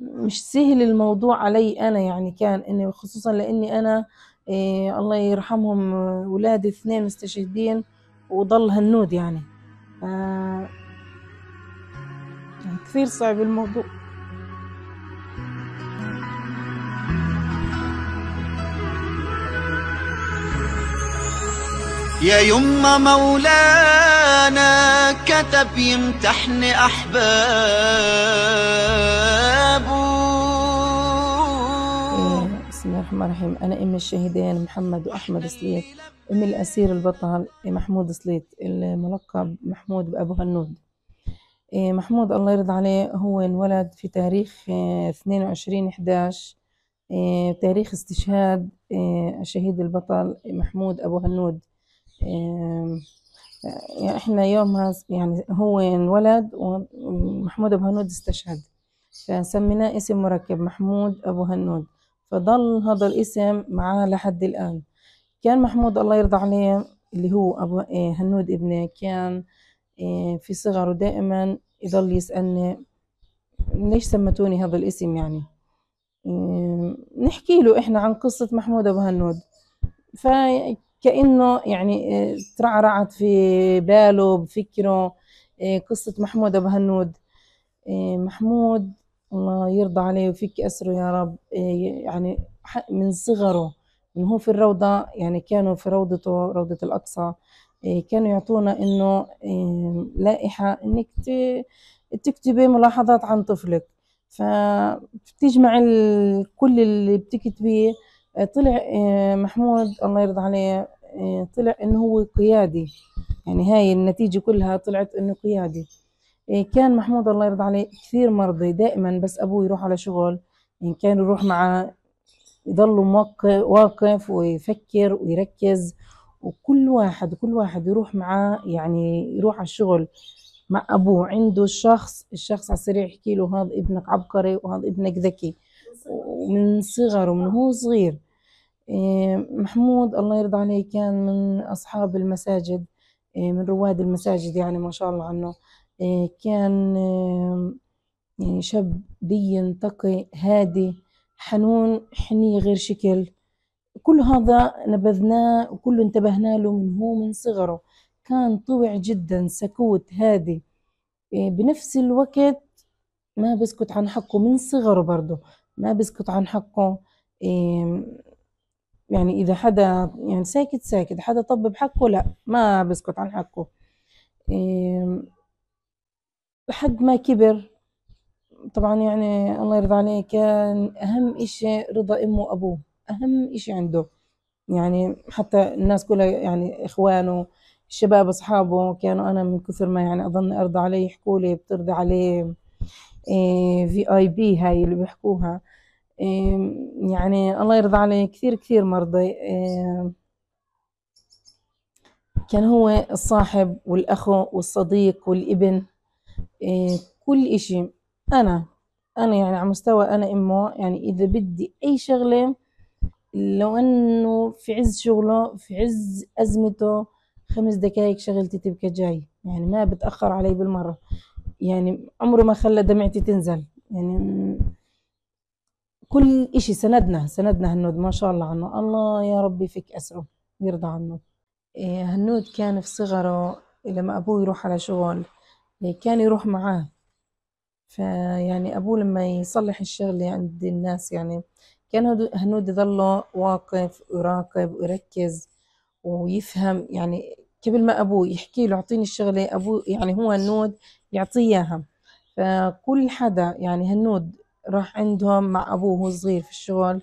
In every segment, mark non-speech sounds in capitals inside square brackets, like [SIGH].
مش سهل الموضوع علي انا يعني كان اني خصوصا لاني انا إيه الله يرحمهم آه، ولادي اثنين مستشهدين وضل هنود يعني آه كثير صعب الموضوع يا يما مولانا كتب يمتحن أحباب الرحمن الرحيم أنا أم الشهيدين محمد وأحمد سليط أم الأسير البطل محمود سليط الملقب محمود بأبو هنود إيه، محمود الله يرضى عليه هو انولد في تاريخ 22 آه، 11 إيه، تاريخ استشهاد إيه، الشهيد البطل محمود أبو هنود يعني احنا يومها يعني هو انولد ومحمود أبو هنود استشهد فسميناه اسم مركب محمود أبو هنود فضل هذا الاسم معاه لحد الآن كان محمود الله يرضى عليه اللي هو أبو إيه، هنود ابنه كان إيه، في صغره دائما يضل يسألني ليش سمتوني هذا الاسم يعني إيه، نحكي له إحنا عن قصة محمود أبو هنود فكأنه يعني ترعرعت في باله بفكره قصة محمود أبو هنود محمود الله يرضى عليه وفيك أسره يا رب إيه، يعني من صغره من هو في الروضة يعني كانوا في روضته روضة الأقصى إيه، كانوا يعطونا إنه إيه، لائحة إنك تكتبي ملاحظات عن طفلك فبتجمع كل اللي بتكتبيه طلع محمود الله يرضى عليه طلع إنه هو قيادي يعني هاي النتيجة كلها طلعت إنه قيادي إيه، كان محمود الله يرضى عليه كثير مرضي دائما بس ابوه يروح على شغل ان كان يروح معه يضل واقف ويفكر ويركز وكل واحد كل واحد يروح معه يعني يروح على الشغل مع ابوه عنده شخص الشخص على السريع يحكي له هذا ابنك عبقري وهذا ابنك ذكي ومن صغره من هو صغير إيه، محمود الله يرضى عليه كان من اصحاب المساجد إيه، من رواد المساجد يعني ما شاء الله عنه آه، كان يعني شاب دين تقي هادي حنون حنية غير شكل كل هذا نبذناه وكله انتبهنا له من هو من صغره كان طوع جدا سكوت هادي آه، بنفس الوقت ما بسكت عن حقه من صغره برضه ما بسكت عن حقه يعني إذا حدا يعني ساكت ساكت حدا طب بحقه لا ما بسكت عن حقه لحد ما كبر طبعا يعني الله يرضى عليه كان أهم إشي رضا أمه وأبوه أهم إشي عنده يعني حتى الناس كلها يعني إخوانه الشباب أصحابه كانوا أنا من كثر ما يعني أظن أرضى عليه يحكوا لي بترضى عليه في اي بي هاي اللي بيحكوها إيه، يعني الله يرضى عليه كثير كثير مرضي إيه، كان هو الصاحب والأخو والصديق والابن إيه، كل إشي أنا أنا يعني على مستوى أنا إمه يعني إذا بدي أي شغلة لو أنه في عز شغله في عز أزمته خمس دقايق شغلتي تبقى جاي يعني ما بتأخر علي بالمرة يعني عمره ما خلى دمعتي تنزل يعني كل إشي سندنا سندنا هنود ما شاء الله عنه الله يا ربي فيك أسره يرضى عنه هنود إيه، كان في صغره لما أبوه يروح على شغل إيه، كان يروح معاه فيعني أبوه لما يصلح الشغلة عند الناس يعني كان هنود يظل واقف ويراقب ويركز ويفهم يعني قبل ما أبوه يحكي له أعطيني الشغلة أبوه يعني هو هنود يعطيه إياها فكل حدا يعني هنود راح عندهم مع أبوه وهو صغير في الشغل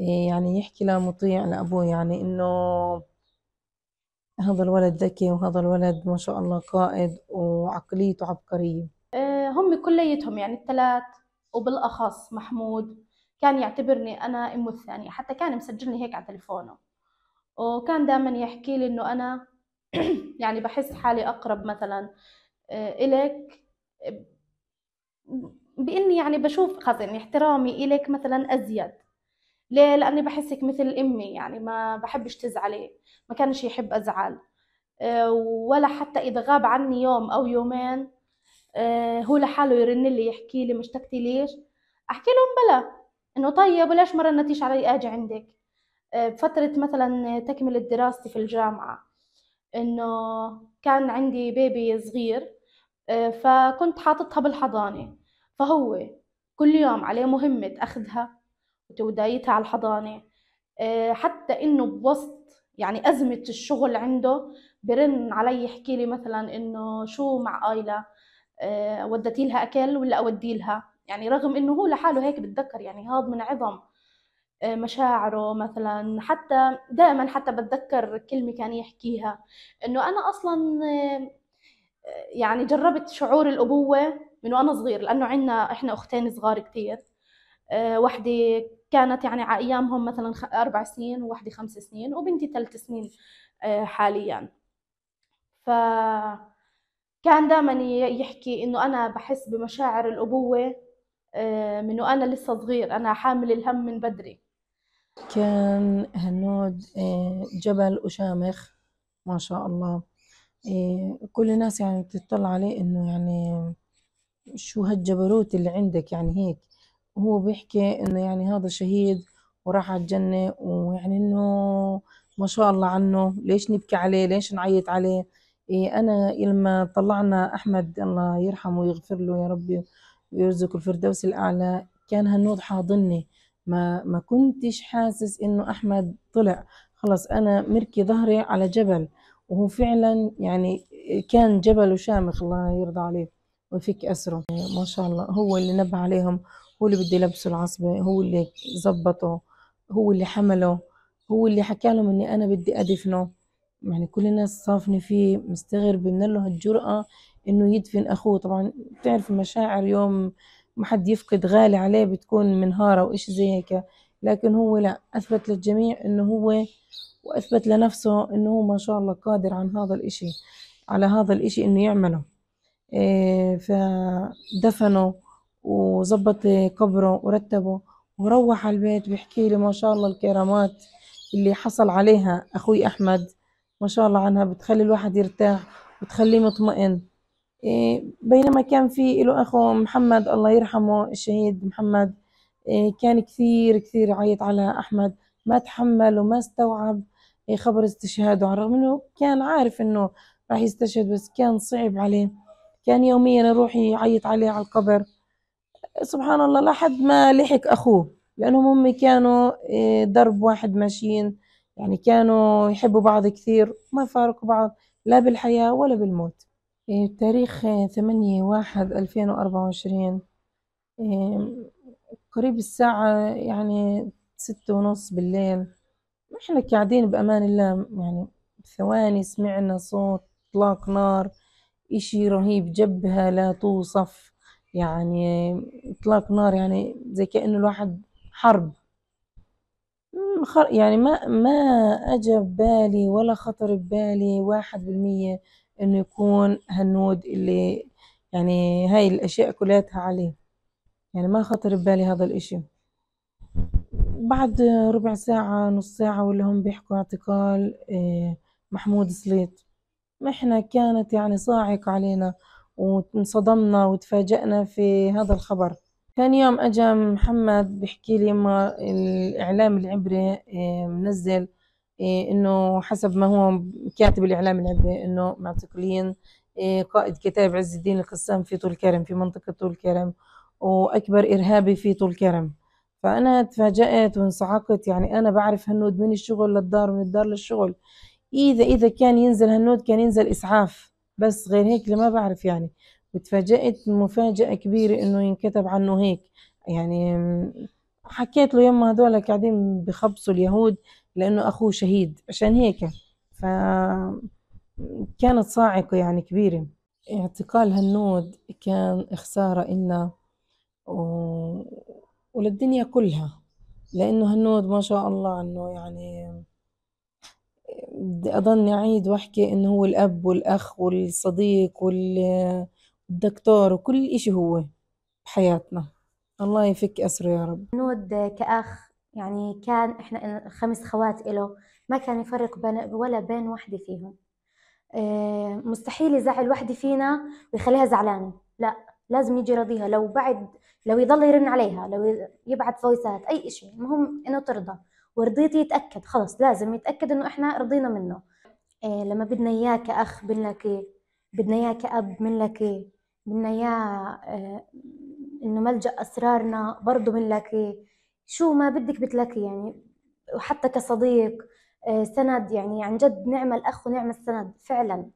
إيه، يعني يحكي لمطيع لأبوه يعني إنه هذا الولد ذكي وهذا الولد ما شاء الله قائد وعقليته عبقرية آه، هم كليتهم يعني الثلاث وبالأخص محمود كان يعتبرني أنا أمه الثانية حتى كان مسجلني هيك على تليفونه وكان دائما يحكي لي إنه أنا [CLEARS THROAT] يعني بحس حالي أقرب مثلا آه، إلك بإني يعني بشوف يعني احترامي إلك مثلا أزيد ليه لاني بحسك مثل امي يعني ما بحبش تزعلي ما كانش يحب ازعل آه، ولا حتى اذا غاب عني يوم او يومين آه، هو لحاله يرن لي يحكي لي مشتقتي ليش احكي لهم بلا انه طيب وليش ما رنتيش علي اجي عندك آه، بفترة مثلا تكملة دراستي في الجامعة انه كان عندي بيبي صغير فكنت حاططها بالحضانة فهو كل يوم عليه مهمة أخذها وتودايتها على الحضانة آه، حتى انه بوسط يعني ازمة الشغل عنده برن علي يحكي لي مثلا انه شو مع ايلا آه، ودتي لها اكل ولا اودي لها يعني رغم انه هو لحاله هيك بتذكر يعني هذا من عظم آه، مشاعره مثلا حتى دائما حتى بتذكر كلمه كان يحكيها انه انا اصلا يعني جربت شعور الابوه من وانا صغير لانه عندنا احنا اختين صغار كثير وحده كانت يعني على ايامهم مثلا اربع سنين وواحده خمس سنين وبنتي ثلاث سنين آه، حاليا ف كان دائما يحكي انه انا بحس بمشاعر الابوه آه، من وانا لسه صغير انا حامل الهم من بدري كان هنود آه، جبل وشامخ ما شاء الله كل الناس يعني بتطلع عليه انه يعني شو هالجبروت اللي عندك يعني هيك هو بيحكي انه يعني هذا شهيد وراح على الجنة ويعني انه ما شاء الله عنه ليش نبكي عليه ليش نعيط عليه إيه انا لما طلعنا احمد الله يرحمه ويغفر له يا ربي ويرزق الفردوس الاعلى كان هنود حاضني ما ما كنتش حاسس انه احمد طلع خلص انا مركي ظهري على جبل وهو فعلا يعني كان جبل وشامخ الله يرضى عليه ويفك اسره ما شاء الله هو اللي نبه عليهم هو اللي بدي لبسه العصبة هو اللي زبطه هو اللي حمله هو اللي حكى لهم اني انا بدي ادفنه يعني كل الناس صافنة فيه مستغربة من له هالجرأة انه يدفن اخوه طبعا بتعرف المشاعر يوم ما حد يفقد غالي عليه بتكون منهارة وإشي زي هيك لكن هو لا أثبت للجميع إنه هو وأثبت لنفسه إنه هو ما شاء الله قادر عن هذا الإشي على هذا الإشي إنه يعمله إيه فدفنه وظبط قبره ورتبه وروح على البيت بيحكي لي ما شاء الله الكرامات اللي حصل عليها أخوي أحمد ما شاء الله عنها بتخلي الواحد يرتاح وتخليه مطمئن إيه، بينما كان في له أخو محمد الله يرحمه الشهيد محمد إيه، كان كثير كثير يعيط على أحمد ما تحمل وما استوعب إيه، خبر استشهاده على الرغم أنه كان عارف أنه راح يستشهد بس كان صعب عليه كان يوميا يروح يعيط عليه على القبر سبحان الله لحد ما لحق أخوه لأنهم هم كانوا إيه، درب واحد ماشيين يعني كانوا يحبوا بعض كثير ما فارقوا بعض لا بالحياة ولا بالموت إيه، تاريخ 8 إيه، واحد 2024 قريب الساعة يعني ستة ونص بالليل إحنا قاعدين بأمان الله يعني ثواني سمعنا صوت إطلاق نار إشي رهيب جبهة لا توصف يعني اطلاق نار يعني زي كأنه الواحد حرب يعني ما ما اجى ببالي ولا خطر ببالي واحد بالمية انه يكون هالنود اللي يعني هاي الاشياء كلاتها عليه يعني ما خطر ببالي هذا الاشي بعد ربع ساعة نص ساعة ولا هم بيحكوا اعتقال إيه، محمود سليط احنا كانت يعني صاعقة علينا وانصدمنا وتفاجأنا في هذا الخبر ثاني يوم أجا محمد بحكي لي ما الإعلام العبري إيه، منزل إيه، إنه حسب ما هو كاتب الإعلام العبري إنه معتقلين إيه، قائد كتاب عز الدين القسام في طول كرم في منطقة طول كرم وأكبر إرهابي في طول كرم فأنا تفاجأت وانصعقت يعني أنا بعرف هنود من الشغل للدار من الدار للشغل إذا إذا كان ينزل هنود كان ينزل إسعاف بس غير هيك ما بعرف يعني وتفاجأت مفاجأة كبيرة إنه ينكتب عنه هيك يعني حكيت له يما هذول قاعدين بخبصوا اليهود لأنه أخوه شهيد عشان هيك ف كانت صاعقة يعني كبيرة اعتقال هنود كان خسارة إلنا و... وللدنيا كلها لأنه هنود ما شاء الله إنه يعني بدي أضلني أعيد وأحكي إنه هو الأب والأخ والصديق والدكتور وكل إشي هو بحياتنا الله يفك أسره يا رب نود كأخ يعني كان إحنا خمس خوات إله ما كان يفرق بين ولا بين وحدة فيهم آه، مستحيل يزعل وحدة فينا ويخليها زعلانة لا لازم يجي يرضيها لو بعد لو يضل يرن عليها لو يبعث فويسات أي إشي المهم إنه ترضى ورضيت يتاكد خلص لازم يتاكد انه احنا رضينا منه إيه لما بدنا اياه كاخ بدنا ايه بدنا اياه كاب من بدنا اياه إيه، انه ملجا اسرارنا برضه من شو ما بدك بتلاقي يعني وحتى كصديق إيه سند يعني عن جد نعمة الأخ ونعمة السند فعلا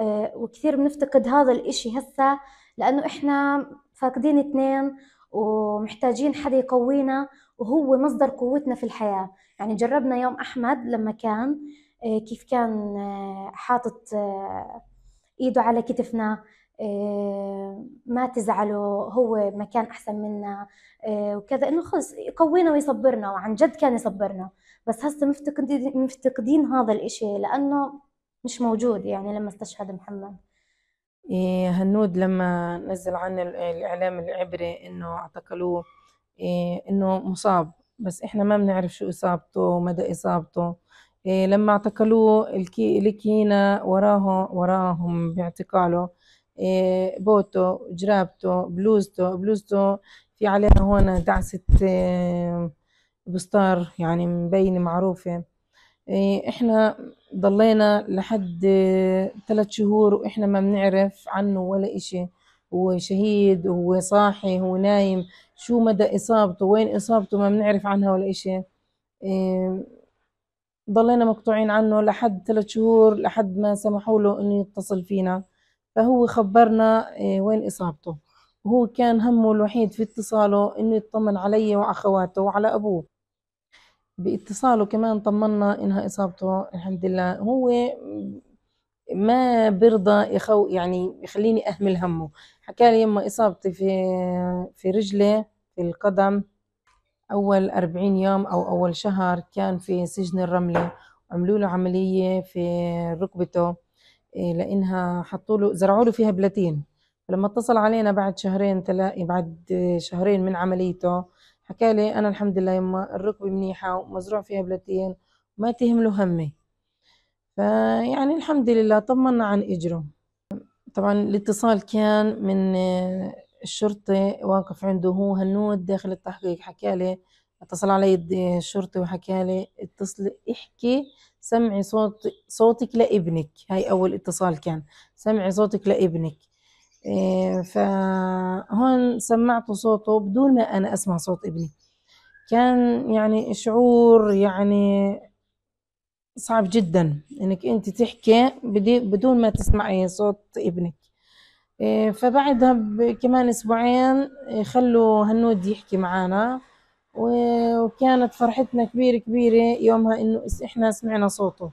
إيه وكثير بنفتقد هذا الإشي هسه لأنه إحنا فاقدين اثنين ومحتاجين حدا يقوينا وهو مصدر قوتنا في الحياة يعني جربنا يوم أحمد لما كان آه، كيف كان آه، حاطط آه، إيده على كتفنا ما تزعلوا هو مكان أحسن منا وكذا إنه خلص يقوينا ويصبرنا وعن جد كان يصبرنا بس هسه مفتقدين مفتقدين هذا الإشي لأنه مش موجود يعني لما استشهد محمد إيه، هنود لما نزل عنه الإعلام العبري إنه اعتقلوه إيه، إنه مصاب بس إحنا ما بنعرف شو إصابته ومدى إصابته إيه، لما اعتقلوه الكينا وراه وراهم باعتقاله بوته جرابته بلوزته بلوزته في عليها هون دعسة بستار يعني مبينة معروفة إيه، احنا ضلينا لحد ثلاث آه، شهور واحنا ما بنعرف عنه ولا اشي هو شهيد هو صاحي هو نايم شو مدى اصابته وين اصابته ما بنعرف عنها ولا اشي إيه، ضلينا مقطوعين عنه لحد ثلاث شهور لحد ما سمحوا له انه يتصل فينا فهو خبرنا إيه، وين اصابته وهو كان همه الوحيد في اتصاله انه يطمن علي واخواته وعلى ابوه باتصاله كمان طمنا انها اصابته الحمد لله هو ما برضى يخو يعني يخليني اهمل همه حكى لي يما اصابتي في في رجلي في القدم اول 40 يوم او اول شهر كان في سجن الرمله عملوا له عمليه في ركبته إيه، لانها حطوا له زرعوا له فيها بلاتين فلما اتصل علينا بعد شهرين تلاقي بعد شهرين من عمليته حكى لي أنا الحمد لله يما الركبة منيحة ومزروع فيها بلدتين ما تهمله همي فيعني الحمد لله طمنا عن إجره طبعا الاتصال كان من آه، الشرطي واقف عنده هو هنود داخل التحقيق حكى لي اتصل علي الشرطي وحكى لي اتصل احكي سمعي صوت صوتك لابنك هاي اول اتصال كان سمعي صوتك لابنك إيه، فهون سمعت صوته بدون ما أنا أسمع صوت ابني كان يعني شعور يعني صعب جدا انك انت تحكي بدون ما تسمعي صوت ابنك إيه، فبعدها كمان اسبوعين إيه، خلوا هنود يحكي معانا وكانت فرحتنا كبيرة كبيرة يومها انه احنا سمعنا صوته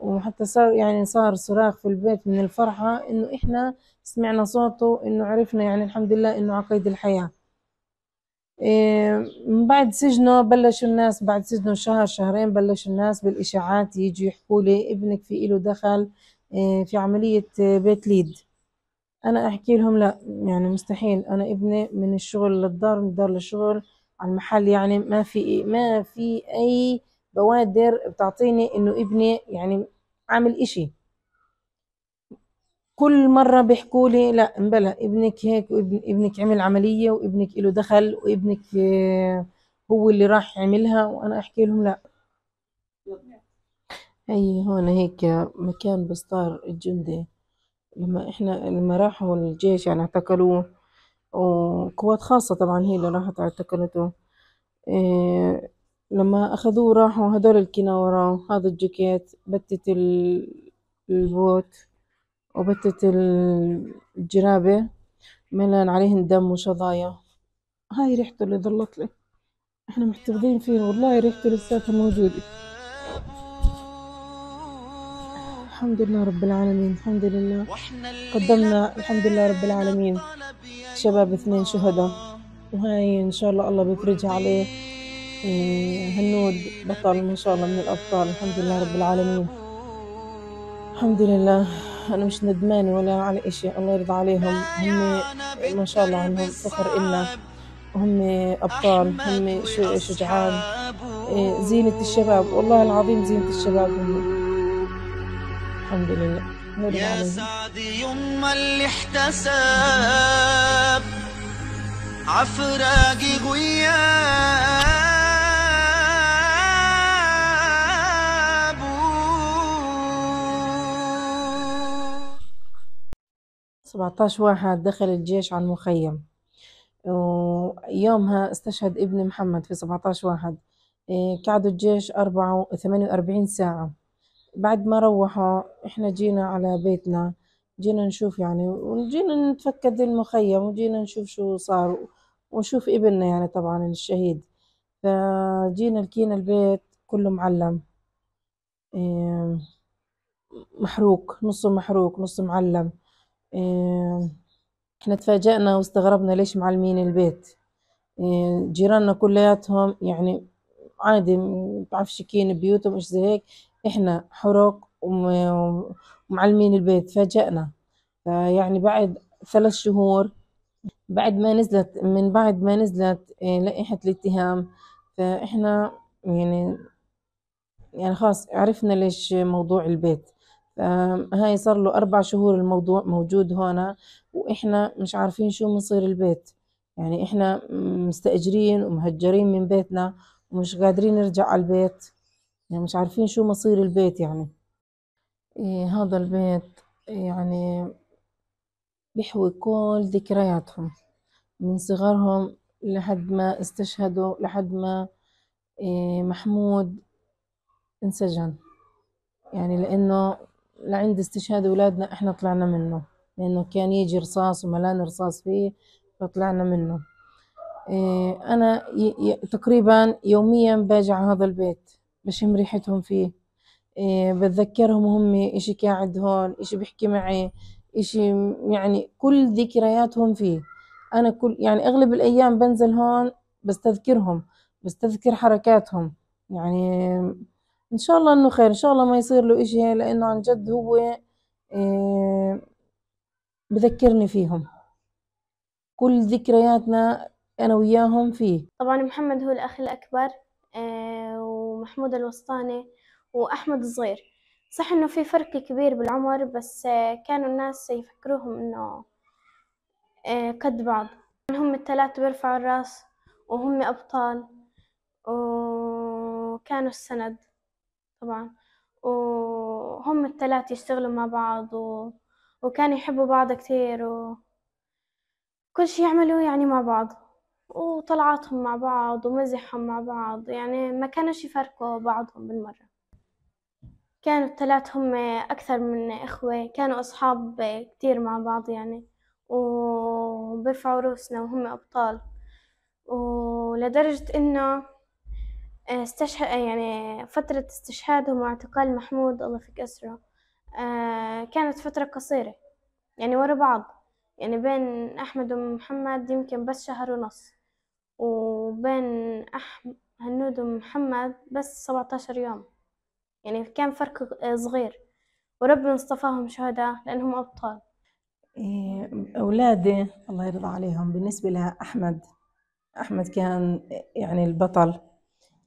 وحتى صار يعني صار صراخ في البيت من الفرحة إنه إحنا سمعنا صوته إنه عرفنا يعني الحمد لله إنه على قيد الحياة إيه، من بعد سجنه بلش الناس بعد سجنه شهر شهرين بلش الناس بالإشاعات يجوا يحكوا لي ابنك في إله دخل إيه، في عملية بيت ليد أنا أحكي لهم لا يعني مستحيل أنا ابني من الشغل للدار من الدار للشغل على المحل يعني ما في ما في أي بوادر بتعطيني انه ابني يعني عامل اشي كل مرة بيحكوا لي لا مبلا ابنك هيك وابن ابنك عمل عملية وابنك له دخل وابنك آه، هو اللي راح عملها وانا احكي لهم لا هي هون هيك مكان بستار الجندي لما احنا لما راحوا الجيش يعني اعتقلوه وقوات خاصة طبعا هي اللي راحت اعتقلته إيه لما أخذوه راحوا هدول الكنا وراه هذا الجاكيت بتت البوت وبتت الجرابة ملان عليهن دم وشظايا هاي ريحته اللي ضلت لي احنا محتفظين فيه والله ريحته لساتها موجودة الحمد لله رب العالمين الحمد لله قدمنا الحمد لله رب العالمين شباب اثنين شهداء وهاي ان شاء الله الله بيفرجها عليه هنود بطل ما شاء الله من الأبطال الحمد لله رب العالمين الحمد لله أنا مش ندمانة ولا على إشي الله يرضى عليهم هم ما شاء الله عنهم فخر إلنا هم أبطال هم شجعان إيه، زينة الشباب والله العظيم زينة الشباب هم الحمد لله يا سعد يما اللي احتسب عفراقي وياك 17 واحد دخل الجيش على المخيم ويومها استشهد ابن محمد في 17 واحد قعدوا الجيش أربعة وثمانية وأربعين ساعة بعد ما روحوا إحنا جينا على بيتنا جينا نشوف يعني وجينا نتفكد المخيم وجينا نشوف شو صار ونشوف ابننا يعني طبعا الشهيد فجينا لقينا البيت كله معلم إيه، محروق نصه محروق نصه معلم احنا إيه، تفاجأنا واستغربنا ليش معلمين البيت إيه، جيراننا كلياتهم يعني عادي بعرفش كين بيوتهم ايش زي هيك احنا حرق ومعلمين البيت فاجأنا فيعني بعد ثلاث شهور بعد ما نزلت من بعد ما نزلت إيه، لائحة الاتهام فإحنا يعني يعني خلاص عرفنا ليش موضوع البيت هاي صار له أربع شهور الموضوع موجود هون وإحنا مش عارفين شو مصير البيت يعني إحنا مستأجرين ومهجرين من بيتنا ومش قادرين نرجع على البيت يعني مش عارفين شو مصير البيت يعني إيه هذا البيت يعني بيحوي كل ذكرياتهم من صغرهم لحد ما استشهدوا لحد ما إيه محمود انسجن يعني لأنه لعند استشهاد أولادنا إحنا طلعنا منه لأنه كان يجي رصاص وملان رصاص فيه فطلعنا منه إيه، أنا تقريبا يوميا باجي على هذا البيت بشم ريحتهم فيه إيه، بتذكرهم هم إشي قاعد هون إشي بيحكي معي إشي يعني كل ذكرياتهم فيه أنا كل يعني أغلب الأيام بنزل هون بستذكرهم بستذكر حركاتهم يعني ان شاء الله انه خير ان شاء الله ما يصير له اشي لانه عن جد هو آه، بذكرني فيهم كل ذكرياتنا انا وياهم فيه طبعا محمد هو الاخ الاكبر آه، ومحمود الوسطاني واحمد الصغير صح انه في فرق كبير بالعمر بس آه، كانوا الناس يفكروهم انه قد بعض هم الثلاثة بيرفعوا الراس وهم أبطال وكانوا السند طبعا وهم الثلاث يشتغلوا مع بعض و... وكانوا يحبوا بعض كثير وكل شي يعملوا يعني مع بعض وطلعاتهم مع بعض ومزحهم مع بعض يعني ما كانوش يفرقوا بعضهم بالمرة كانوا الثلاث هم أكثر من إخوة كانوا أصحاب كتير مع بعض يعني وبرفعوا روسنا وهم أبطال ولدرجة إنه استشهد يعني فترة استشهادهم واعتقال محمود الله يفك أسره آه، كانت فترة قصيرة يعني ورا بعض يعني بين أحمد ومحمد يمكن بس شهر ونص وبين أحمد هنود ومحمد بس سبعة عشر يوم يعني كان فرق آه، صغير وربنا اصطفاهم شهداء لأنهم أبطال إيه، أولادي الله يرضى عليهم بالنسبة لأحمد أحمد كان يعني البطل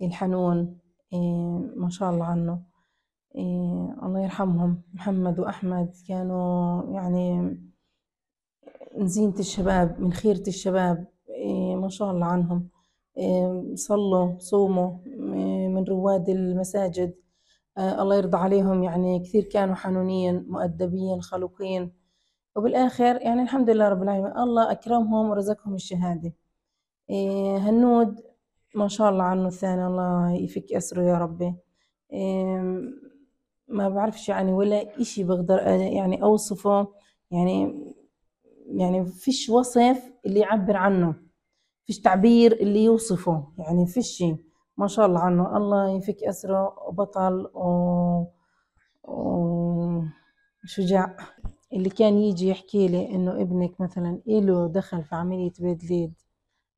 الحنون إيه، ما شاء الله عنه إيه، الله يرحمهم محمد وأحمد كانوا يعني نزينة الشباب من خيرة الشباب إيه، ما شاء الله عنهم صلوا صوموا من رواد المساجد آه، الله يرضى عليهم يعني كثير كانوا حنونين مؤدبين خلوقين وبالآخر يعني الحمد لله رب العالمين الله أكرمهم ورزقهم الشهادة هنود ما شاء الله عنه الثاني الله يفك أسره يا ربي ما بعرفش يعني ولا إشي بقدر يعني أوصفه يعني يعني فيش وصف اللي يعبر عنه فيش تعبير اللي يوصفه يعني فيش ما شاء الله عنه الله يفك أسره وبطل و... وشجاع اللي كان يجي يحكي لي إنه ابنك مثلا إله دخل في عملية بيدليد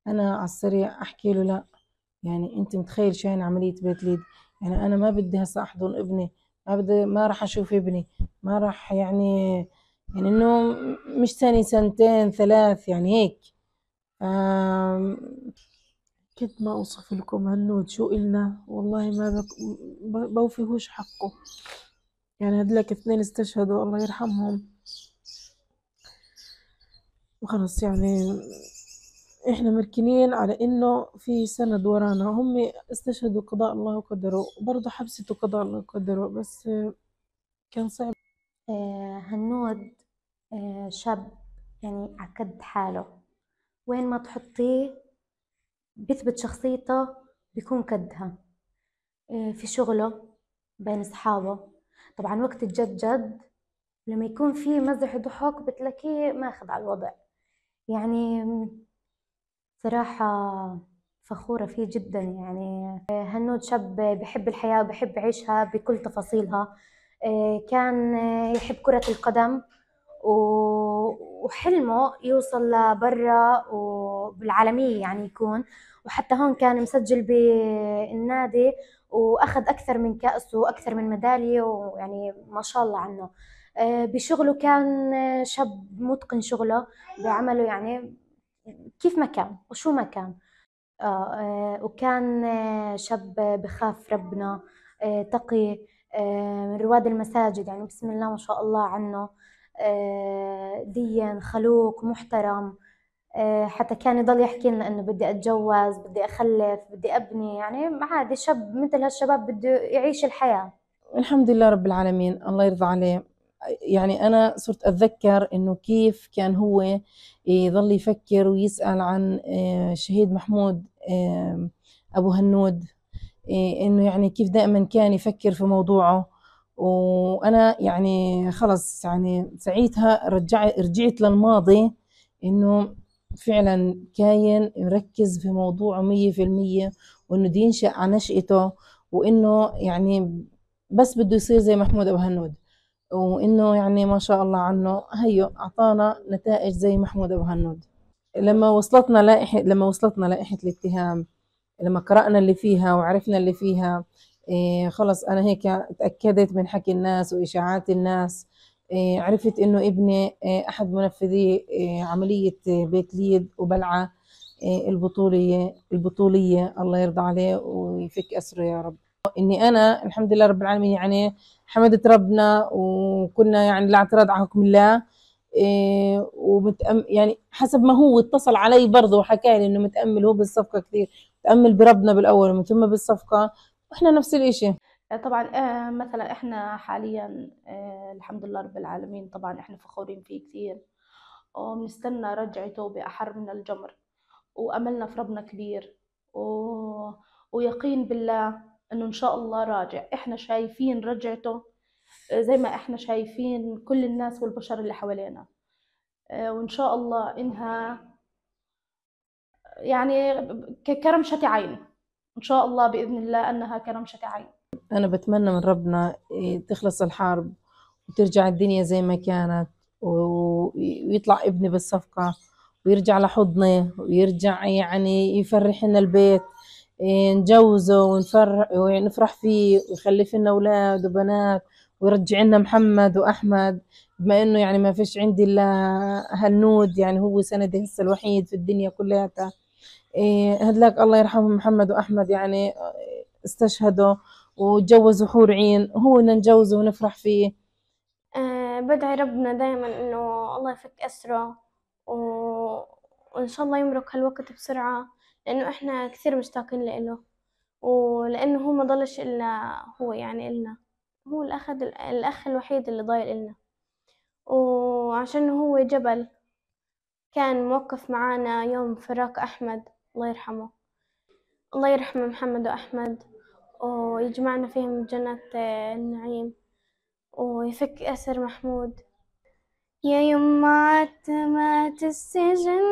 أنا على السريع أحكي له لأ يعني انت متخيل شو يعني عمليه بيت ليد يعني انا ما بدي هسا احضن ابني ما بدي ما راح اشوف ابني ما راح يعني يعني انه مش سنه سنتين ثلاث يعني هيك كنت ما اوصف لكم هالنود شو قلنا والله ما بك... بوفيهوش حقه يعني هدلك اثنين استشهدوا الله يرحمهم وخلص يعني احنا مركنين على انه في سند ورانا هم استشهدوا قضاء الله وقدره وبرضه حبسته قضاء الله وقدره بس كان صعب هنود آه، آه، شاب يعني عقد حاله وين ما تحطيه بيثبت شخصيته بيكون قدها آه، في شغله بين أصحابه طبعا وقت الجد جد لما يكون في مزح وضحك بتلاقيه ماخذ على الوضع يعني صراحة فخورة فيه جدا يعني آه، هنود شاب بحب الحياة وبحب عيشها بكل تفاصيلها آه، كان آه، يحب كرة القدم وحلمه يوصل لبرا وبالعالمية يعني يكون وحتى هون كان مسجل بالنادي واخذ اكثر من كاس واكثر من ميداليه ويعني ما شاء الله عنه بشغله كان شاب متقن شغله بعمله يعني كيف ما كان وشو ما كان آه, آه، وكان آه، شاب بخاف ربنا آه، تقي من رواد المساجد يعني بسم الله ما شاء الله عنه دين خلوق محترم حتى كان يضل يحكي لنا انه بدي اتجوز بدي اخلف بدي ابني يعني عادي شاب مثل هالشباب بده يعيش الحياه الحمد لله رب العالمين الله يرضى عليه يعني انا صرت اتذكر انه كيف كان هو يظل يفكر ويسال عن آه، الشهيد محمود ابو هنود آه، انه يعني كيف دائما كان يفكر في موضوعه وانا يعني خلص يعني ساعتها رجعت رجعت للماضي انه فعلا كاين مركز في موضوعه مية في المية وانه دينشأ ينشأ على نشأته وانه يعني بس بده يصير زي محمود ابو هنود وانه يعني ما شاء الله عنه هيو اعطانا نتائج زي محمود ابو هنود لما وصلتنا لائحه لما وصلتنا لائحه الاتهام لما قرانا اللي فيها وعرفنا اللي فيها إيه خلص انا هيك تاكدت من حكي الناس واشاعات الناس إيه عرفت انه ابني إيه احد منفذي إيه عمليه إيه، بيت ليد وبلعه إيه البطوليه البطوليه الله يرضى عليه ويفك اسره يا رب اني انا الحمد لله رب العالمين يعني حمدت ربنا وكنا يعني لا اعتراض على حكم الله إيه ومتأم يعني حسب ما هو اتصل علي برضه وحكى لي انه متامل هو بالصفقه كثير متامل بربنا بالاول ومن ثم بالصفقه واحنا نفس الشيء آه، طبعا آه، مثلا احنا حاليا آه، الحمد لله رب العالمين طبعا احنا فخورين فيه كثير وبنستنى رجعته بأحر من الجمر وأملنا في ربنا كبير و... ويقين بالله انه ان شاء الله راجع احنا شايفين رجعته آه، زي ما احنا شايفين كل الناس والبشر اللي حوالينا آه، وان شاء الله انها يعني كرمشة عين ان شاء الله باذن الله انها كرمشة عين انا بتمنى من ربنا تخلص الحرب وترجع الدنيا زي ما كانت ويطلع ابني بالصفقة ويرجع لحضنه ويرجع يعني يفرح لنا البيت نجوزه ونفرح ونفرح فيه ويخلف لنا اولاد وبنات ويرجع لنا محمد واحمد بما انه يعني ما فيش عندي الا هالنود يعني هو سندي هسه الوحيد في الدنيا كلياتها إيه، هدلاك الله يرحمهم محمد واحمد يعني آه، استشهدوا وتجوزوا حور عين هو بدنا نجوزه ونفرح فيه أه بدعي ربنا دائما انه الله يفك اسره و... وان شاء الله يمرق هالوقت بسرعه لأنه إحنا كثير مشتاقين لإله ولأنه هو ما ضلش إلا هو يعني إلنا هو الأخ الأخ الوحيد اللي ضايل إلنا وعشان هو جبل كان موقف معانا يوم فراق أحمد الله يرحمه الله يرحم محمد وأحمد ويجمعنا فيهم جنة النعيم ويفك أسر محمود يا يما عتمات السجن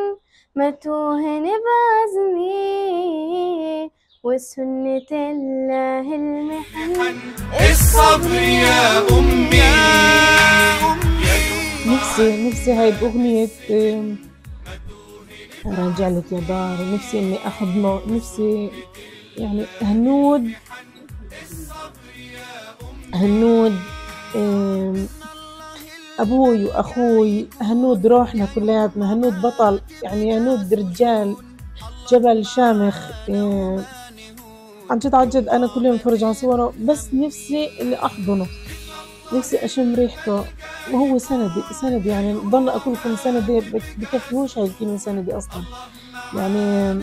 ما توهن بعزمي وسنة الله المحن الصبر يا أمي نفسي نفسي هاي الأغنية راجع لك يا دار ونفسي إني أحضنه نفسي يعني هنود هنود أبوي وأخوي هنود روحنا كلياتنا هنود بطل يعني هنود رجال جبل شامخ إيه عن جد عن جد أنا كل يوم أتفرج على صوره بس نفسي اللي أحضنه نفسي أشم ريحته وهو سندي سندي يعني ضل أقولكم سندي بكفيوش هاي الكلمة سندي أصلا يعني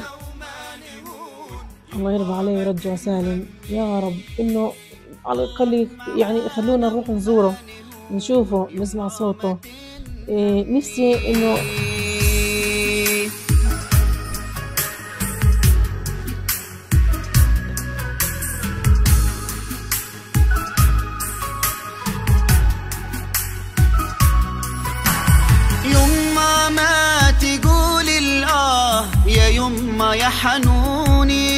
الله يرضى عليه ويرجع سالم يا رب إنه على الأقل يعني خلونا نروح نزوره نشوفه نسمع صوته إيه، نفسي انه يما ما تقولي الآه يا يما يا حنوني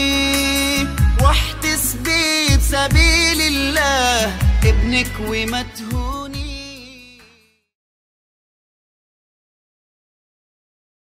واحتسبي بسبيل الله ابنك ومدفوني